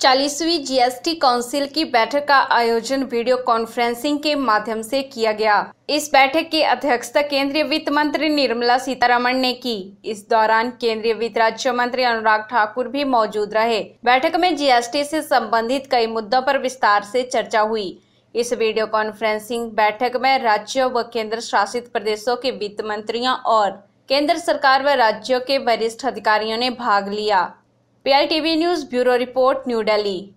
चालीसवीं GST council की बैठक का आयोजन वीडियो कॉन्फ्रेंसिंग के माध्यम से किया गया इस बैठक की अध्यक्षता केंद्रीय वित्त मंत्री निर्मला सीतारमण ने की इस दौरान केंद्रीय वित्त राज्य मंत्री अनुराग ठाकुर भी मौजूद रहे बैठक में जीएसटी से संबंधित कई मुद्दों पर विस्तार से चर्चा हुई इस वीडियो कॉन्फ्रेंसिंग बैठक में राज्यों व केंद्र शासित प्रदेशों के वित्त मंत्रियों और केंद्र सरकार व राज्यों के वरिष्ठ अधिकारियों ने भाग लिया PITV news bureau report New Delhi